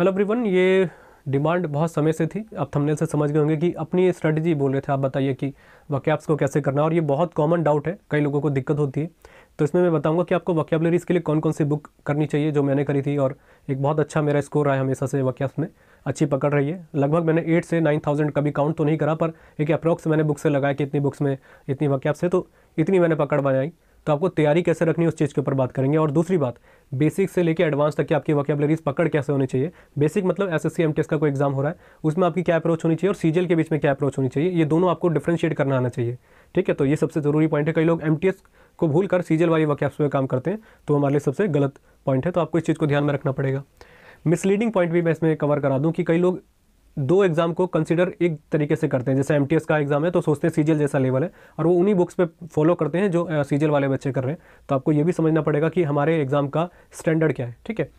hello everyone ये demand बहुत समय से थी आप थंबनेल से समझ गए होंगे कि अपनी स्ट्रेटजी बोल रहे थे आप बताइए कि वकैप्स को कैसे करना और ये बहुत कॉमन डाउट है कई लोगों को दिक्कत होती है तो इसमें मैं बताऊंगा कि आपको वकैबलरीज के लिए कौन कौन सी बुक करनी चाहिए जो मैंने करी थी और एक बहुत अच्छा मेरा स्कोर आया हमेशा से वकैप्स में अच्छी पकड़ रही है लगभग मैंने एट से नाइन थाउजेंड कभी काउंट तो नहीं करा पर एक अप्रोक्स मैंने बुक से लगाया कि इतनी बुक्स में इतनी वकैप्स है तो इतनी मैंने पकड़ बनाई तो आपको तैयारी कैसे रखनी है उस चीज़ के ऊपर बात करेंगे और दूसरी बात बेसिक से लेकर एडवांस तक की आपकी वोकेबलरीज पकड़ कैसे होनी चाहिए बेसिक मतलब एस एस का कोई एग्जाम हो रहा है उसमें आपकी क्या अप्रोच होनी चाहिए और सीजल के बीच में क्या अप्रोच होनी चाहिए ये दोनों आपको डिफ्रेंशिएट करना आना चाहिए ठीक है तो ये सबसे ज़रूरी पॉइंट है कई लोग एम को भूल कर सीजल वाली वकैप्स में काम करते हैं तो हमारे लिए सबसे गलत पॉइंट है तो आपको इस चीज़ को ध्यान में रखना पड़ेगा मिसलीडिंग पॉइंट भी मैं इसमें कवर करा दूं कि कई लोग दो एग्ज़ाम को कंसिडर एक तरीके से करते हैं जैसे एम का एग्ज़ाम है तो सोचते हैं सीजीएल जैसा लेवल है और वो उन्हीं बुक्स पे फॉलो करते हैं जो सीजीएल वाले बच्चे कर रहे हैं तो आपको ये भी समझना पड़ेगा कि हमारे एग्ज़ाम का स्टैंडर्ड क्या है ठीक है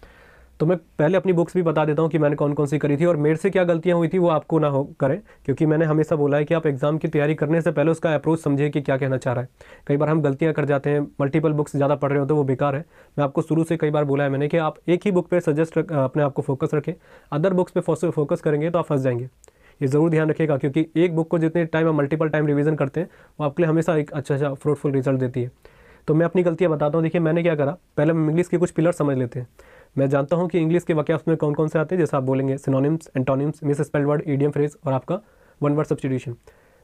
तो मैं पहले अपनी बुक्स भी बता देता हूँ कि मैंने कौन कौन सी करी थी और मेरे से क्या गलतियाँ हुई थी वो आपको ना हो करें क्योंकि मैंने हमेशा बोला है कि आप एग्ज़ाम की तैयारी करने से पहले उसका अप्रोच समझिए कि क्या कहना चाह रहा है कई बार हम गलतियाँ कर जाते हैं मल्टीपल बुक्स ज़्यादा पढ़ रहे हो तो वो बेकार है मैं आपको शुरू से कई बार बोला है मैंने कि आप एक ही बुक पर सजेस्ट अपने आप को फोकस रखें अदर बुक्स पर फोकस करेंगे तो आप फंस जाएंगे ये ज़रूर ध्यान रखिएगा क्योंकि एक बुक को जितने टाइम आप मल्टीपल टाइम रिविज़न करते हैं वो आपके लिए हमेशा एक अच्छा अच्छा फ्रूटफुल रिजल्ट देती है तो मैं अपनी गलतियाँ बताता हूँ देखिए मैंने क्या करा पहले हम इंग्लिश के कुछ पिलर समझ लेते हैं मैं जानता हूँ कि इंग्लिश के वाक्यांश में कौन कौन से आते हैं जैसे आप बोलेंगे synonyms antonyms misspelled word idiom phrase और आपका वन वर्ड सब्सटीट्यूशन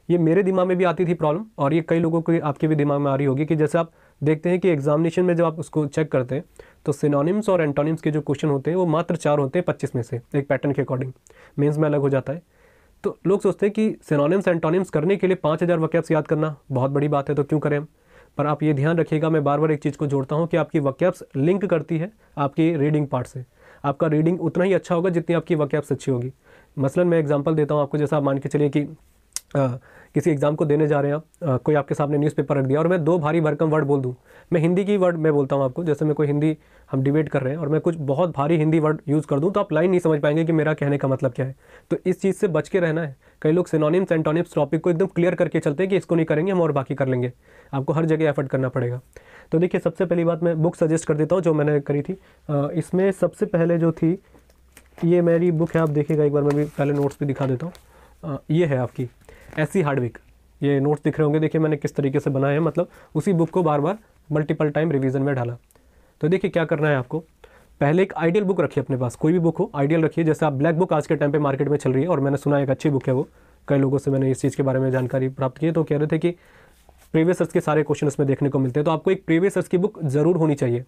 ये मेरे दिमाग में भी आती थी प्रॉब्लम और ये कई लोगों की आपके भी दिमाग में आ रही होगी कि जैसे आप देखते हैं कि एग्जामिनेशन में जब आप उसको चेक करते हैं तो सिनोनिम्स और एंटोनिम्स के जो क्वेश्चन होते हैं वो मात्र चार होते हैं पच्चीस में से एक पैटर्न के अकॉर्डिंग मेन्स में अलग हो जाता है तो लोग सोचते हैं कि सिनोनिम्स एंटोनिम्स करने के लिए पाँच हज़ार वकैप्स याद करना बहुत बड़ी बात है तो क्यों करें हम पर आप ये ध्यान रखिएगा मैं बार बार एक चीज़ को जोड़ता हूँ कि आपकी वक्यप्स लिंक करती है आपकी रीडिंग पार्ट से आपका रीडिंग उतना ही अच्छा होगा जितनी आपकी वक्यप्स अच्छी होगी मसलन मैं एग्जांपल देता हूँ आपको जैसा आप मान के चलिए कि किसी एग्ज़ाम को देने जा रहे हैं आप कोई आपके सामने न्यूज़पेपर रख दिया और मैं दो भारी भरकम वर्ड बोल दूँ मैं हिंदी की वर्ड मैं बोलता हूँ आपको जैसे मैं कोई हिंदी हम डिबेट कर रहे हैं और मैं कुछ बहुत भारी हिंदी वर्ड यूज़ कर दूँ तो आप लाइन नहीं समझ पाएंगे कि मेरा कहने का मतलब क्या है तो इस चीज़ से बच के रहना है कई लोग सिनोनिम्स एंटोनिम्स टॉपिक को एकदम क्लियर करके चलते हैं कि इसको नहीं करेंगे हम और बाकी कर लेंगे आपको हर जगह एफर्ट करना पड़ेगा तो देखिए सबसे पहली बात मैं बुक सजेस्ट कर देता हूँ जो मैंने करी थी इसमें सबसे पहले जो थी ये मेरी बुक है आप देखिएगा एक बार मैं भी पहले नोट्स भी दिखा देता हूँ ये है आपकी एस सी हार्डविक ये नोट्स दिख रहे होंगे देखिए मैंने किस तरीके से बनाया है मतलब उसी बुक को बार बार मल्टीपल टाइम रिवीजन में डाला तो देखिए क्या करना है आपको पहले एक आइडियल बुक रखिए अपने पास कोई भी बुक हो आइडियल रखिए जैसे आप ब्लैक बुक आज के टाइम पे मार्केट में चल रही है और मैंने सुना एक अच्छी बुक है वो कई लोगों से मैंने इस चीज़ के बारे में जानकारी प्राप्त की तो कह रहे थे कि प्रीवियस ईयर्स के सारे क्वेश्चन इसमें देखने को मिलते हैं तो आपको एक प्रीवियस ईयर्स की बुक जरूर होनी चाहिए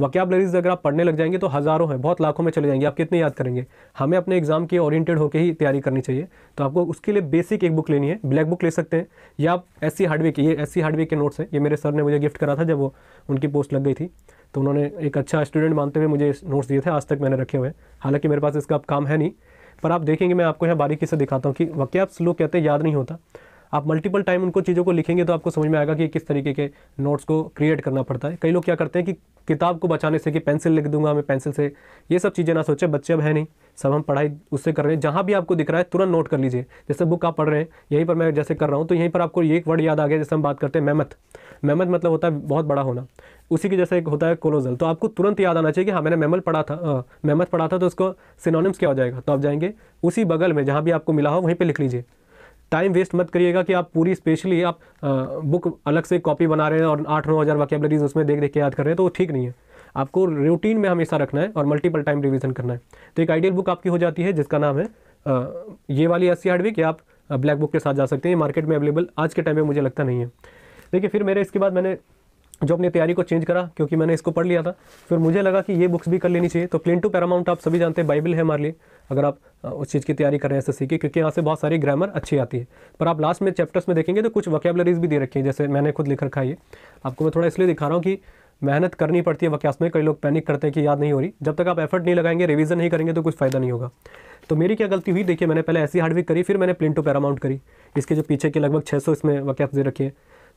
वक्याबलरीज अगर आप पढ़ने लग जाएंगे तो हज़ारों हैं बहुत लाखों में चले जाएंगे आप कितने याद करेंगे हमें अपने एग्जाम के ओरिएंटेड होकर ही तैयारी करनी चाहिए तो आपको उसके लिए बेसिक एक बुक लेनी है ब्लैक बुक ले सकते हैं या आप एस सी हार्डवे की ये एस सी हार्डवे के नोट्स हैं ये मेरे सर ने मुझे गिफ्ट करा था जब वो उनकी पोस्ट लग गई थी तो उन्होंने एक अच्छा स्टूडेंट मानते हुए मुझे नोट्स दिए थे आज तक मैंने रखे हुए हालाँकि हालांकि मेरे पास इसका अब काम है नहीं पर आप देखेंगे मैं आपको यहाँ बारीकी से दिखाता हूँ कि वाकई लोग स्लो कहते हैं याद नहीं होता आप मल्टीपल टाइम उनको चीज़ों को लिखेंगे तो आपको समझ में आएगा कि किस तरीके के नोट्स को क्रिएट करना पड़ता है कई लोग क्या करते हैं कि किताब को बचाने से कि पेंसिल लिख दूंगा मैं पेंसिल से ये सब चीज़ें ना सोचे बच्चे अब है नहीं सब हम पढ़ाई उससे कर रहे हैं जहाँ भी आपको दिख रहा है तुरंत नोट कर लीजिए जैसे बुक आप पढ़ रहे हैं यहीं पर मैं जैसे कर रहा हूँ तो यहीं पर आपको एक वर्ड याद आ गया जैसे हम बात करते हैं मेहमत मेहमत मतलब होता है बहुत बड़ा होना उसी के जैसे एक होता है कोलोजल तो आपको तुरंत याद आना चाहिए कि हाँ मैंने मेमल पढ़ा था मेहमत पढ़ा था तो उसको सिनोनिम्स क्या हो जाएगा तो आप जाएंगे उसी बगल में जहाँ भी आपको मिला हो वहीं पर लिख लीजिए टाइम वेस्ट मत करिएगा कि आप पूरी स्पेशली आप बुक अलग से कॉपी बना रहे हैं और आठ नौ हज़ार वाकेबलरीज उसमें देख देख के याद कर रहे हैं तो वो ठीक नहीं है आपको रूटीन में हमेशा रखना है और मल्टीपल टाइम रिविजन करना है तो एक आइडियल बुक आपकी हो जाती है जिसका नाम है आ, ये वाली एस सी कि आप ब्लैक बुक के साथ जा सकते हैं मार्केट में अवेलेबल आज के टाइम में मुझे लगता नहीं है देखिए फिर मेरे इसके बाद मैंने जो अपनी तैयारी को चेंज करा क्योंकि मैंने इसको पढ़ लिया था फिर मुझे लगा कि ये बुक्स भी कर लेनी चाहिए तो प्लेन टू पैरामाउंट आप सभी जानते हैं बाइबल है हमारे लिए अगर आप उस चीज़ की तैयारी कर रहे हैं एस क्योंकि यहाँ से बहुत सारी ग्रामर अच्छी आती है पर आप लास्ट में चैप्टर्स में देखेंगे तो कुछ वकेबलरीज भी दे रखी है जैसे मैंने खुद लिख रखा है आपको मैं थोड़ा इसलिए दिखा रहा हूँ कि मेहनत करनी पड़ती है वक्यास में कई लोग पैनिक करते हैं कि याद नहीं हो रही जब तक आप एफर्ट नहीं लगाएंगे रिवीजन नहीं करेंगे तो कुछ फ़ायदा नहीं होगा तो मेरी क्या गलती हुई देखिए मैंने पहले ऐसी हार्डवर्क करी फिर मैंने प्लिन टू पैरामाउंट करी इसके जो पीछे के लगभग 600 इसमें वक्यास दे रखी है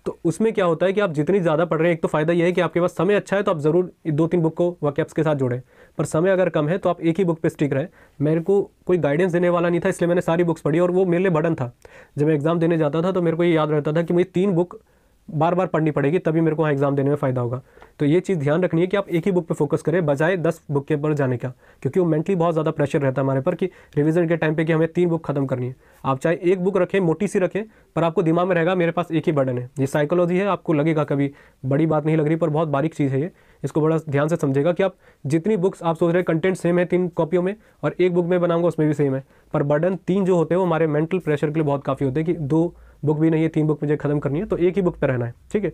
तो उसमें क्या होता है कि आप जितनी ज़्यादा पढ़ रहे हैं एक तो फ़ायदा यह है कि आपके पास समय अच्छा है तो आप ज़रूर दो तीन बुक को वाकैप्स के साथ जोड़ें पर समय अगर कम है तो आप एक ही बुक पे स्टिक रहें मेरे को कोई गाइडेंस देने वाला नहीं था इसलिए मैंने सारी बुक्स पढ़ी और वो मेरे लिए बर्डन था जब मैं एग्ज़ाम देने जाता था तो मेरे को ये याद रहता था कि मुझे तीन बुक बार बार पढ़नी पड़ेगी तभी मेरे को वहाँ एग्जाम देने में फ़ायदा होगा तो ये चीज़ ध्यान रखनी है कि आप एक ही बुक पे फोकस करें बजाय दस बुक के ऊपर जाने का क्योंकि वो मेंटली बहुत ज़्यादा प्रेशर रहता है हमारे पर कि रिवीजन के टाइम पे कि हमें तीन बुक खत्म करनी है आप चाहे एक बुक रखें मोटी सी रखें पर आपको दिमाग में रहेगा मेरे पास एक ही बर्डन है ये साइकोलॉजी है आपको लगेगा कभी बड़ी बात नहीं लग रही पर बहुत बारीक चीज़ है ये इसको बड़ा ध्यान से समझेगा कि आप जितनी बुक्स आप सोच रहे हैं कंटेंट सेम है तीन कॉपियों में और एक बुक में बनाऊंगा उसमें भी सेम है पर बर्डन तीन जो होते हैं वो हमारे मेंटल प्रेशर के लिए बहुत काफ़ी होते हैं कि दो बुक भी नहीं है तीन बुक मुझे खत्म करनी है तो एक ही बुक पर रहना है ठीक है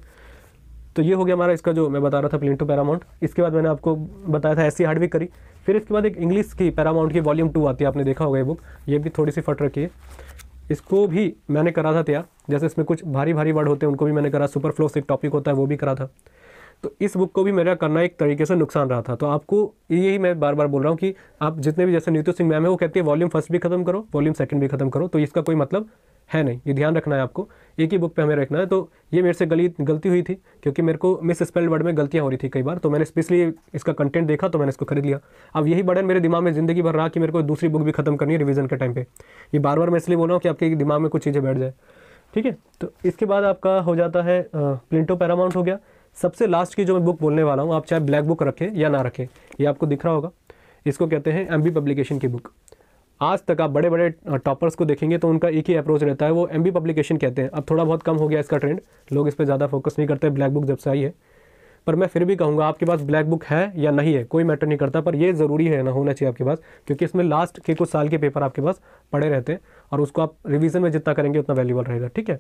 तो ये हो गया हमारा इसका जो मैं बता रहा था प्लेन टू पैरामाउंट इसके बाद मैंने आपको बताया था ऐसी हार्ड भी करी फिर इसके बाद एक इंग्लिश की पैरामाउंट की वॉल्यूम टू आती है आपने देखा होगा ये बुक ये भी थोड़ी सी फट रखी है इसको भी मैंने करा था तैयार जैसे इसमें कुछ भारी भारी वर्ड होते हैं उनको भी मैंने करा सुपर फ्लो से टॉपिक होता है वो भी करा था तो इस बुक को भी मेरा करना एक तरीके से नुकसान रहा था तो आपको यही मैं बार बार बोल रहा हूँ कि आप जितने भी जैसे नीतू सिंह मैम है वो कहती है वॉल्यूम फर्स्ट भी खत्म करो वॉल्यूम सेकंड भी खत्म करो तो इसका कोई मतलब है नहीं ये ध्यान रखना है आपको एक ही बुक पे हमें रखना है तो ये मेरे से गली गलती हुई थी क्योंकि मेरे को मिस स्पेल्ड वर्ड में गलतियाँ हो रही थी कई बार तो मैंने स्पेशली इसका कंटेंट देखा तो मैंने इसको खरीद लिया अब यही बर्डन मेरे दिमाग में जिंदगी भर रहा कि मेरे को दूसरी बुक भी खत्म करनी है रिविजन के टाइम पर ये बार बार मैं इसलिए बोला हूँ कि आपके दिमाग में कुछ चीज़ें बैठ जाए ठीक है तो इसके बाद आपका हो जाता है प्लिंटो पैरामाउंट हो गया सबसे लास्ट की जो मैं बुक बोलने वाला हूँ आप चाहे ब्लैक बुक रखें या ना रखें ये आपको दिख रहा होगा इसको कहते हैं एम पब्लिकेशन की बुक आज तक आप बड़े बड़े टॉपर्स को देखेंगे तो उनका एक ही अप्रोच रहता है वो एम पब्लिकेशन कहते हैं अब थोड़ा बहुत कम हो गया इसका ट्रेंड लोग इस पर ज़्यादा फोकस नहीं करते ब्लैक बुक जब से आई है पर मैं फिर भी कहूँगा आपके पास ब्लैक बुक है या नहीं है कोई मैटर नहीं करता पर ये ज़रूरी है ना होना चाहिए आपके पास क्योंकि इसमें लास्ट के कुछ साल के पेपर आपके पास पड़े रहते हैं और उसको आप रिविज़न में जितना करेंगे उतना वैल्यूबल रहेगा ठीक है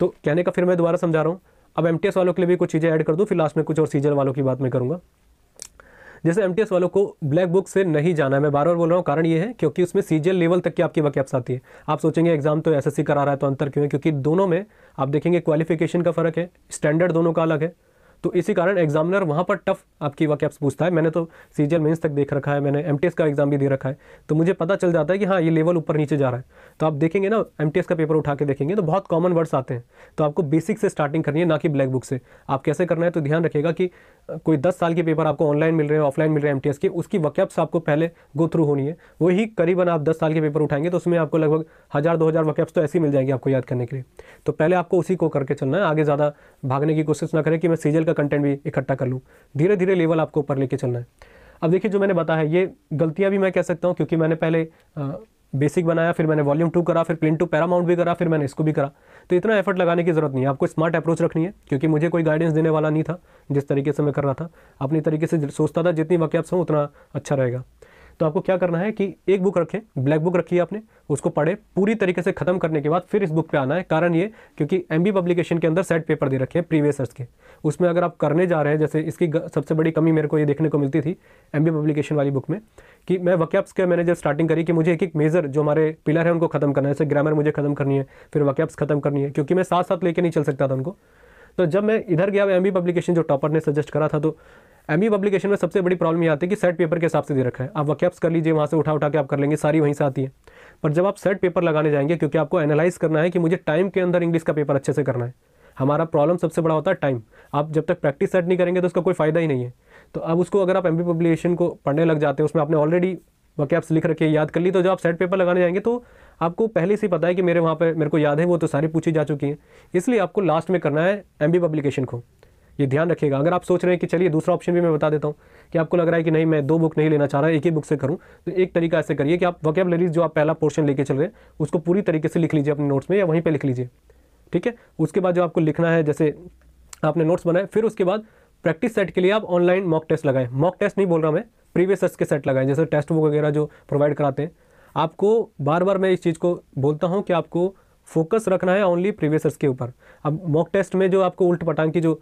तो कहने का फिर मैं दोबारा समझा रहा हूँ अब एम वालों के लिए भी कुछ चीज़ें ऐड कर दूँ फिर लास्ट में कुछ और सीजन वालों की बात मैं करूँगा जैसे एम वालों को ब्लैक बुक से नहीं जाना है मैं बार बार बोल रहा हूँ कारण ये है क्योंकि उसमें सी लेवल तक की आपकी वकैप्स आती है आप सोचेंगे एग्जाम तो एस करा रहा है तो अंतर क्यों है क्योंकि दोनों में आप देखेंगे क्वालिफिकेशन का फ़र्क है स्टैंडर्ड दोनों का अलग है तो इसी कारण एग्जामिनर वहाँ पर टफ आपकी वैक्स पूछता है मैंने तो सी जी तक देख रखा है मैंने एम का एग्जाम भी दे रखा है तो मुझे पता चल जाता है कि हाँ ये लेवल ऊपर नीचे जा रहा है तो आप देखेंगे ना एम का पेपर उठा के देखेंगे तो बहुत कॉमन वर्ड्स आते हैं तो आपको बेसिक से स्टार्टिंग करनी है ना कि ब्लैक बुक से आप कैसे करना है तो ध्यान रखिएगा कि कोई दस साल के पेपर आपको ऑनलाइन मिल रहे हैं ऑफलाइन मिल रहे हैं एम के उसकी वकैप्स आपको पहले गो थ्रू होनी है वही करीबन आप दस साल के पेपर उठाएंगे तो उसमें आपको लगभग हज़ार दो हज़ार वकैप्स तो ऐसे मिल जाएंगे आपको याद करने के लिए तो पहले आपको उसी को करके चलना है आगे ज़्यादा भागने की कोशिश ना करें कि मैं सीजल का का कंटेंट भी इकट्ठा कर लूँ धीरे धीरे लेवल आपको ऊपर लेके चलना है अब देखिए जो मैंने बताया ये गलतियाँ भी मैं कह सकता हूँ क्योंकि मैंने पहले बेसिक बनाया फिर मैंने वॉल्यूम टू करा फिर प्लेन टू पैरामाउंट भी करा फिर मैंने इसको भी करा तो इतना एफर्ट लगाने की ज़रूरत नहीं है आपको स्मार्ट अप्रोच रखनी है क्योंकि मुझे कोई गाइडेंस देने वाला नहीं था जिस तरीके से मैं कर रहा था अपनी तरीके से सोचता था जितनी वाकयाप्स हों उतना अच्छा रहेगा तो आपको क्या करना है कि एक बुक रखें ब्लैक बुक रखी है आपने उसको पढ़े पूरी तरीके से खत्म करने के बाद फिर इस बुक पे आना है कारण ये क्योंकि एम पब्लिकेशन के अंदर सेट पेपर दे रखे हैं प्रीवियस के उसमें अगर आप करने जा रहे हैं जैसे इसकी सबसे बड़ी कमी मेरे को ये देखने को मिलती थी एम पब्लिकेशन वाली बुक में कि मैं वकैप्स के मैंने जब स्टार्टिंग करी कि मुझे एक एक मेजर जो हमारे पिलर है उनको खत्म करना है जैसे ग्रामर मुझे खत्म करनी है फिर वकैप्स खत्म करनी है क्योंकि मैं साथ साथ लेके नहीं चल सकता था उनको तो जब मैं इधर गया एम पब्लिकेशन जो टॉपर ने सजेस्ट करा था तो एम पब्लिकेशन में सबसे बड़ी प्रॉब्लम ये आती है कि सेट पेपर के हिसाब से दे रखा है आप वकैप्स कर लीजिए वहाँ से उठा उठा के आप कर लेंगे सारी वहीं से आती है पर जब आप सेट पेपर लगाने जाएंगे क्योंकि आपको एनालाइज करना है कि मुझे टाइम के अंदर इंग्लिश का पेपर अच्छे से करना है हमारा प्रॉब्लम सबसे बड़ा होता है टाइम आप जब तक प्रैक्टिस सेट नहीं करेंगे तो उसका कोई फ़ायदा ही नहीं है तो अब उसको अगर आप एम पब्लिकेशन को पढ़ने लग जाते हैं उसमें आपने ऑलरेडी वकैप्स लिख रखे याद कर ली तो जब आप सेट पेपर लगाने जाएंगे तो आपको पहले से पता है कि मेरे वहाँ पर मेरे को याद है वो तो सारी पूछी जा चुकी हैं इसलिए आपको लास्ट में करना है एम पब्लिकेशन को ये ध्यान रखिएगा अगर आप सोच रहे हैं कि चलिए दूसरा ऑप्शन भी मैं बता देता हूँ कि आपको लग रहा है कि नहीं मैं दो बुक नहीं लेना चाह रहा एक ही बुक से करूँ तो एक तरीका ऐसे करिए कि आप वकैब जो आप पहला पोर्शन लेके चल रहे हैं उसको पूरी तरीके से लिख लीजिए अपने नोट्स में या वहीं पर लिख लीजिए ठीक है उसके बाद जो आपको लिखना है जैसे आपने नोट्स बनाए फिर उसके बाद प्रैक्टिस सेट के लिए आप ऑनलाइन मॉक टेस्ट लगाएं मॉक टेस्ट नहीं बोल रहा मैं प्रीवियस सेट्स के सेट लगाएं जैसे टेस्ट बुक वगैरह जो प्रोवाइड कराते हैं आपको बार बार मैं इस चीज़ को बोलता हूँ कि आपको फोकस रखना है ओनली प्रीवियस के ऊपर अब मॉक टेस्ट में जो आपको उल्ट पटांग की जो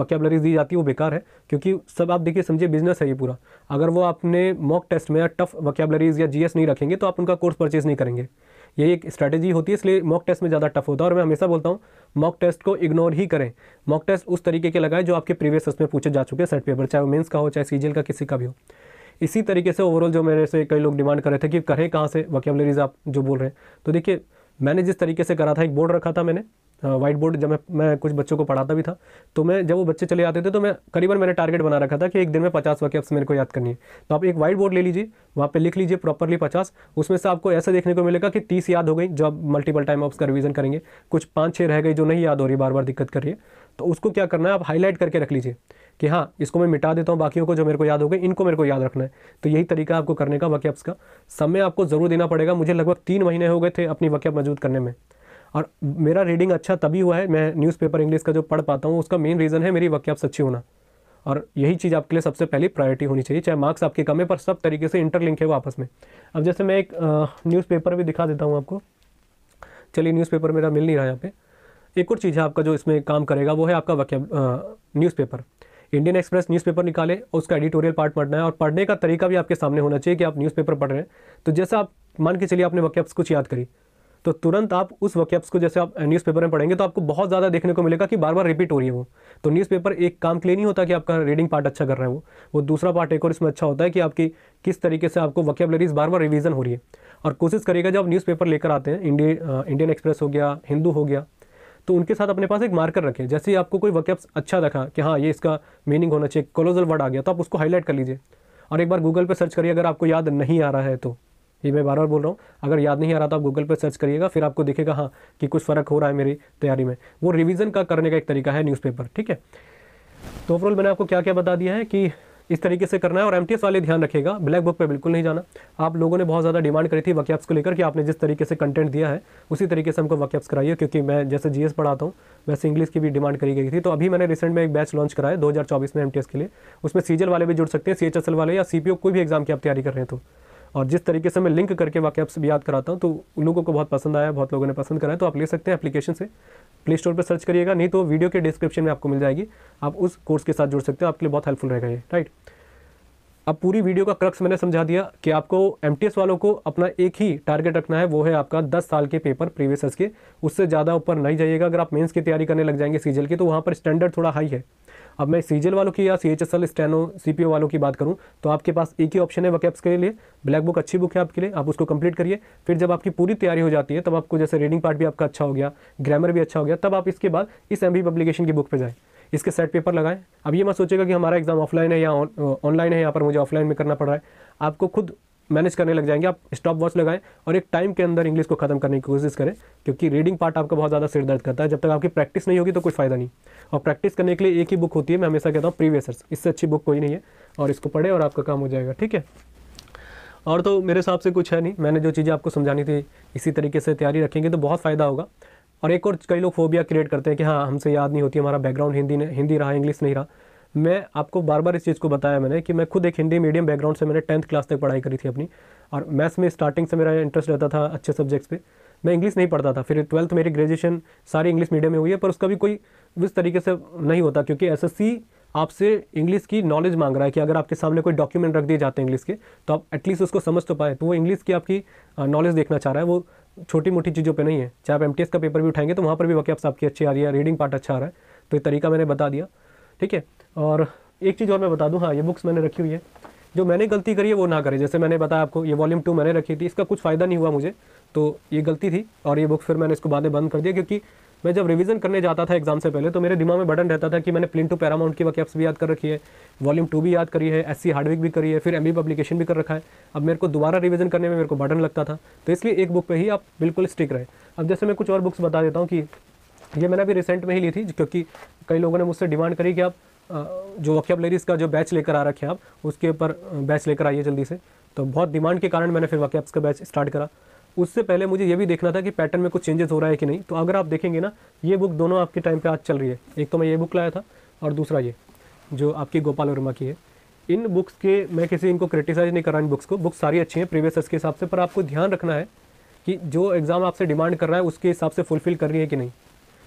वकेबलरीज दी जाती है वो बेकार है क्योंकि सब आप देखिए समझिए बिजनेस है ये पूरा अगर वो आपने मॉक टेस्ट में या टफ वकेबलरीज या जीएस नहीं रखेंगे तो आप उनका कोर्स परचेज नहीं करेंगे ये एक स्ट्रैटेजी होती है इसलिए मॉक टेस्ट में ज़्यादा टफ होता है और मैं हमेशा बोलता हूँ मॉक टेस्ट को इग्नोर ही करें मॉक टेस्ट उस तरीके के लगाएं जो आपके प्रीवियस उसमें पूछे जा चुके हैं सेट पेपर चाहे वो मेन्स का हो चाहे सीजियल का किसी का भी हो इसी तरीके से ओवरऑल जो मेरे से कई लोग डिमांड कर रहे थे कि करें कहाँ से वकेबलरीज आप जो बोल रहे हैं तो देखिए मैंने जिस तरीके से करा था एक बोर्ड रखा था मैंने वाइट बोर्ड जब मैं मैं कुछ बच्चों को पढ़ाता भी था तो मैं जब वो बच्चे चले आते थे तो मैं करीबन मैंने टारगेट बना रखा था कि एक दिन में पचास वाक्य मेरे को याद करनी है तो आप एक वाइट बोर्ड ले लीजिए वहाँ पर लिख लीजिए प्रॉपरली पचास उसमें से आपको ऐसा देखने को मिलेगा कि तीस याद हो गई जब मल्टीपल टाइम आप उसका रिविजन करेंगे कुछ पाँच छः रह गई जो नहीं याद हो रही बार बार दिक्कत कर रही है तो उसको क्या करना है आप हाईलाइट करके रख लीजिए कि हाँ इसको मैं मिटा देता हूँ बाकियों को जो मेरे को याद हो गए इनको मेरे को याद रखना है तो यही तरीका आपको करने का वाक्यप्स का समय आपको ज़रूर देना पड़ेगा मुझे लगभग तीन महीने हो गए थे अपनी वाक्यप मौजूद करने में और मेरा रीडिंग अच्छा तभी हुआ है मैं न्यूज़पेपर इंग्लिश का जो पढ़ पाता हूँ उसका मेन रीज़न है मेरी वक्याप्स अच्छी होना और यही चीज़ आपके लिए सबसे पहली प्रायोरिटी होनी चाहिए चाहे मार्क्स आपके कम है पर सब तरीके से इंटरलिंक है वो आपस में अब जैसे मैं एक न्यूज़पेपर भी दिखा देता हूँ आपको चलिए न्यूज़पेपर मेरा मिल नहीं रहा यहाँ पे एक और चीज़ है आपका जो इसमें काम करेगा वो है आपका वक्या न्यूज़पेपर इंडियन एक्सप्रेस न्यूज़पेपर निकाले उसका एडिटोरियल पार्ट पढ़ना है और पढ़ने का तरीका भी आपके सामने होना चाहिए कि आप न्यूज़पेपर पढ़ रहे हैं तो जैसा आप मान के चलिए आपने वक्याप्स कुछ याद करी तो तुरंत आप उस वक्यप्स को जैसे आप न्यूज़पेपर में पढ़ेंगे तो आपको बहुत ज़्यादा देखने को मिलेगा कि बार बार रिपीट हो रही है वो तो न्यूज़पेपर एक काम के लिए नहीं होता कि आपका रीडिंग पार्ट अच्छा कर रहा है वो वो दूसरा पार्ट एक और इसमें अच्छा होता है कि आपकी किस तरीके से आपको वकेबलरीज बार बार रिविज़न हो रही है और कोशिश करिएगा जब न्यूज़पेपर लेकर आते हैं इंडियन एक्सप्रेस हो गया हिंदू हो गया तो उनके साथ अपने पास एक मार्कर रखें जैसे ही आपको कोई वक्यप्स अच्छा रखा कि हाँ ये इसका मीनिंग होना चाहिए क्लोजल वर्ड आ गया तो आप उसको हाईलाइट कर लीजिए और एक बार गूगल पर सर्च करिए अगर आपको याद नहीं आ रहा है तो ये मैं बार बार बोल रहा हूँ अगर याद नहीं आ रहा तो आप गूगल पर सर्च करिएगा फिर आपको दिखेगा हाँ कि कुछ फ़र्क हो रहा है मेरी तैयारी में वो रिविज़न का करने का एक तरीका है न्यूज़पेपर ठीक है तो ओवरऑल मैंने आपको क्या क्या बता दिया है कि इस तरीके से करना है और एम वाले ध्यान रखेगा ब्लैक बुक पे बिल्कुल नहीं जाना आप लोगों ने बहुत ज़्यादा डिमांड करी थी वक्याप्स को लेकर कि आपने जिस तरीके से कंटेंट दिया है उसी तरीके से हमको वक्याप्स कराइए क्योंकि मैं जैसे जीएस पढ़ाता हूँ वैसे इंग्लिश की भी डिमांड करी गई थी तो अभी मैंने रिसेंट में एक बैच लॉन्च कराया दो में एम के लिए उसमें सीजल वाले भी जुड़ सकते हैं सी वाले या सी कोई भी एग्जाम की आप तैयारी कर रहे हैं तो और जिस तरीके से मैं लिंक करके वाकई आपसे भी याद कराता हूँ तो उन लोगों को बहुत पसंद आया बहुत लोगों ने पसंद कराया तो आप ले सकते हैं एप्लीकेशन से प्ले स्टोर पर सर्च करिएगा नहीं तो वीडियो के डिस्क्रिप्शन में आपको मिल जाएगी आप उस कोर्स के साथ जुड़ सकते हो आपके लिए बहुत हेल्पफुल रहेगा ये राइट अब पूरी वीडियो का क्रक्स मैंने समझा दिया कि आपको एम वालों को अपना एक ही टारगेट रखना है वो है आपका 10 साल के पेपर प्रीवियस के उससे ज़्यादा ऊपर नहीं जाइएगा अगर आप मेंस की तैयारी करने लग जाएंगे सीजल की तो वहाँ पर स्टैंडर्ड थोड़ा हाई है अब मैं सीजल वालों की या C H S L steno C P O वालों की बात करूँ तो आपके पास एक ही ऑप्शन है वकैप्स के लिए ब्लैक बुक अच्छी बुक है आपके लिए आप उसको कंप्लीट करिए फिर जब आपकी पूरी तैयारी हो जाती है तब आपको जैसे रीडिंग पार्ट भी आपका अच्छा हो गया ग्रामर भी अच्छा हो गया तब आप इसके बाद इस एम बी पब्लिकेशन की बुक पर जाएँ इसके सेट पेपर लगाएं अब ये मत सोचेगा कि हमारा एग्ज़ाम ऑफलाइन है या ऑनलाइन है यहाँ पर मुझे ऑफलाइन में करना पड़ रहा है आपको खुद मैनेज करने लग जाएंगे आप स्टॉप वॉच लगाएं और एक टाइम के अंदर इंग्लिश को खत्म करने की कोशिश करें क्योंकि रीडिंग पार्ट आपका बहुत ज़्यादा सिर दर्द करता है जब तक आपकी प्रैक्टिस नहीं होगी तो कोई फ़ायदा नहीं और प्रैक्टिस करने के लिए एक ही बुक होती है मैं हमेशा कहता हूँ प्रीवियसर्स इससे अच्छी बुक कोई नहीं है और इसको पढ़े और आपका काम हो जाएगा ठीक है और तो मेरे हिसाब से कुछ है नहीं मैंने जो चीज़ें आपको समझानी थी इसी तरीके से तैयारी रखेंगे तो बहुत फ़ायदा होगा और एक और कई लोग फोबिया क्रिएट करते हैं कि हाँ हमसे याद नहीं होती हमारा बैकग्राउंड हिंदी ने हिंदी रहा इंग्लिश नहीं रहा मैं आपको बार बार इस चीज़ को बताया मैंने कि मैं खुद एक हिंदी मीडियम बैकग्राउंड से मैंने टेंथ क्लास तक पढ़ाई करी थी अपनी और मैथ्स में स्टार्टिंग से मेरा इंटरेस्ट रहता था अच्छे सब्जेक्ट्स पे मैं इंग्लिश नहीं पढ़ता था फिर ट्वेल्थ मेरी ग्रेजुएशन सारी इंग्लिश मीडियम में हुई है पर उसका भी कोई उस तरीके से नहीं होता क्योंकि एस आपसे इंग्लिश की नॉलेज मांग रहा है कि अगर आपके सामने कोई डॉक्यूमेंट रख दिए जाते हैं इंग्लिश के तो आप एटलीस्ट उसको समझ तो पाए तो वो इंग्लिश की आपकी नॉलेज देखना चाह रहा है वो छोटी मोटी चीज़ों पे नहीं है चाहे आप एम का पेपर भी उठाएंगे तो वहाँ पर भी वाकई आपकी अच्छी आ रही है रीडिंग पार्ट अच्छा आ रहा है तो ये तरीका मैंने बता दिया ठीक है और एक चीज़ और मैं बता दूँ हाँ ये बुक्स मैंने रखी हुई है जो मैंने गलती करी है वो ना करें जैसे मैंने बताया आपको ये वॉल्यूम टू मैंने रखी थी इसका कुछ फ़ायदा नहीं हुआ मुझे तो ये गलती थी और ये बुक फिर मैंने इसको बाद में बंद कर दिया क्योंकि मैं जब रिवीजन करने जाता था एग्जाम से पहले तो मेरे दिमाग में बटन रहता था कि मैंने प्लिन टू पैरामाउंट की वकैप्स भी याद कर रखी है वॉल्यूम टू भी याद करी है एस सी हार्डविक भी करी है फिर एम बी पब्लिकेशन भी कर रखा है अब मेरे को दोबारा रिवीजन करने में मेरे को बटन लगता था तो इसलिए एक बुक पर ही आप बिल्कुल स्टिक रहे अब जैसे मैं कुछ और बुक्स बता देता हूँ कि ये मैंने अभी रिसेंट में ही ली थी क्योंकि कई लोगों ने मुझसे डिमांड करी कि आप जो वक्यबलरीज का जो बैच लेकर आ रखे आप उसके ऊपर बैच लेकर आइए जल्दी से तो बहुत डिमांड के कारण मैंने फिर वक्यब्स का बैच स्टार्ट करा उससे पहले मुझे ये भी देखना था कि पैटर्न में कुछ चेंजेस हो रहा है कि नहीं तो अगर आप देखेंगे ना ये बुक दोनों आपके टाइम पे आज चल रही है एक तो मैं ये बुक लाया था और दूसरा ये जो आपकी गोपाल वर्मा की है इन बुक्स के मैं किसी इनको क्रिटिसाइज़ नहीं कर रहा इन बुक्स को बुक्स सारी अच्छी हैं प्रीवियसर्स के हिसाब से पर आपको ध्यान रखना है कि जो एग्ज़ाम आपसे डिमांड कर रहा है उसके हिसाब से फुलफ़िल कर रही है कि नहीं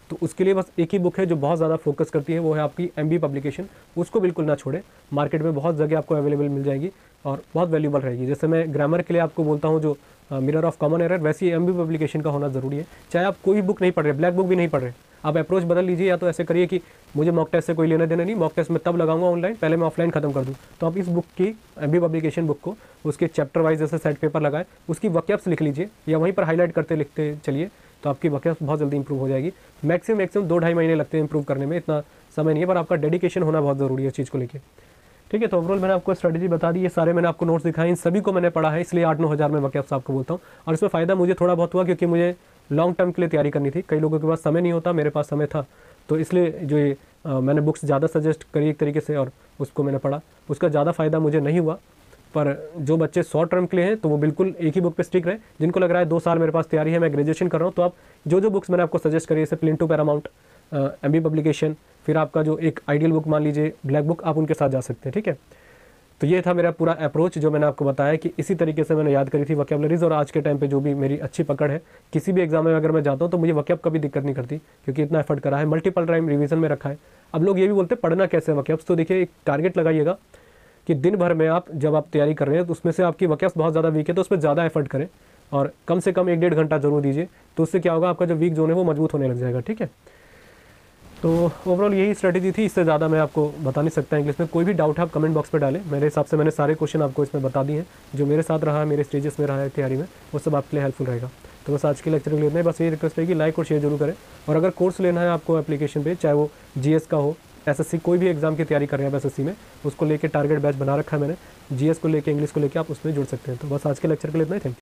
तो उसके लिए बस एक ही बुक है जो बहुत ज़्यादा फोकस करती है वो है आपकी एम पब्लिकेशन उसको बिल्कुल ना छोड़े मार्केट में बहुत जगह आपको अवेलेबल मिल जाएगी और बहुत वैल्यूबल रहेगी जैसे मैं ग्रामर के लिए आपको बोलता हूँ जो मिरर ऑफ कॉमन एरर वैसी एम पब्लिकेशन का होना ज़रूरी है चाहे आप कोई बुक नहीं पढ़ रहे ब्लैक बुक भी नहीं पढ़ रहे आप अप्रोच बदल लीजिए या तो ऐसे करिए कि मुझे मॉक टेस्ट से कोई लेना देना नहीं मॉक टेस्ट मैं तब लगाऊंगा ऑनलाइन पहले मैं ऑफलाइन खत्म कर दूँ तो आप इस बुक की एम पब्लिकेशन बुक को उसके चैप्टर वाइज जैसे सेट पेपर लगाएं उसकी वक्यप्स लिख लीजिए या वहीं पर हाईलाइट करते लिखते चलिए तो आपकी बकिया बहुत जल्दी इंप्रूव हो जाएगी मैक्सिमम मैक्सिमम दो ढाई महीने लगते हैं इंप्रूव करने में इतना समय नहीं है पर आपका डेडिकेशन होना बहुत ज़रूरी है इस चीज़ को लेकर ठीक है तो ओवरऑल मैंने आपको स्ट्रेटेजी बता दी ये सारे मैंने आपको नोट्स दिखाए इन सभी को मैंने पढ़ा है इसलिए आठ नौ हज़ार में वक्त आपको बोलता हूँ और इसमें फ़ायदा मुझे थोड़ा बहुत हुआ क्योंकि मुझे लॉन्ग टर्म के लिए तैयारी करनी थी कई लोगों के पास समय नहीं होता मेरे पास समय था तो इसलिए जो ये मैंने बुक्स ज़्यादा सजेस्ट करी एक तरीके से और उसको मैंने पढ़ा उसका ज़्यादा फ़ायदा मुझे नहीं हुआ पर जो बच्चे शॉर्ट टर्म के लिए हैं तो वो बिल्कुल एक ही बुक पे स्टिक रहे जिनको लग रहा है दो साल मेरे पास तैयारी है मैं ग्रेजुएशन कर रहा हूँ तो आप जो जो बुक्स मैंने आपको सजेस्ट करी जैसे Plinth to Paramount M B publication फिर आपका जो एक आइडियल बुक मान लीजिए ब्लैक बुक आप उनके साथ जा सकते हैं ठीक है तो ये था मेरा पूरा अप्रोच जो मैंने आपको बताया कि इसी तरीके से मैंने याद करी थी वकेबलरीज और आज के टाइम पे जो भी मेरी अच्छी पकड़ है किसी भी एग्जाम में अगर मैं जाता हूँ तो मुझे वकेब कभी दिक्कत नहीं करती क्योंकि इतना एफर्ट करा है मल्टीपल टाइम रिवीज़न में रखा है अब लोग ये भी बोलते हैं पढ़ना कैसे है वकेब्स तो देखिए एक टारगेट लगाइएगा कि दिन भर में आप जब आप तैयारी कर रहे हैं तो उसमें से आपकी वकेस बहुत ज़्यादा वीक है तो उसमें ज़्यादा एफर्ट करें और कम से कम एक डेढ़ घंटा जरूर दीजिए तो उससे क्या होगा आपका जो वीक जोन है वो मजबूत होने लग जाएगा ठीक है तो ओवरऑल यही स्ट्रेटेजी थी इससे ज़्यादा मैं आपको बता नहीं सकता इंग्लिश में कोई भी डाउट है आप कमेंट बॉक्स में डालें मेरे हिसाब से मैंने सारे क्वेश्चन आपको इसमें बता दिए हैं जो मेरे साथ रहा है मेरे स्टेजेस में रहा है तैयारी में वो सब आपके लिए हेल्पफुल रहेगा तो बस आज के लेक्चर के लिए इतना बस ये रिक्वेस्ट है कि लाइक और शेयर जरूर करें और अगर कोर्स लेना है आपको एप्लीकेशन पे चाहे वो जीएस का हो एसएससी कोई भी एग्ज़ाम की तैयारी कर रहे हैं आप एसएससी में उसको लेके टारगेट बैच बना रखा है मैंने जीएस को लेके इंग्लिश को लेके आप उसमें जुड़ सकते हैं तो बस आज के लेक्चर के लिए इतना ही थैंक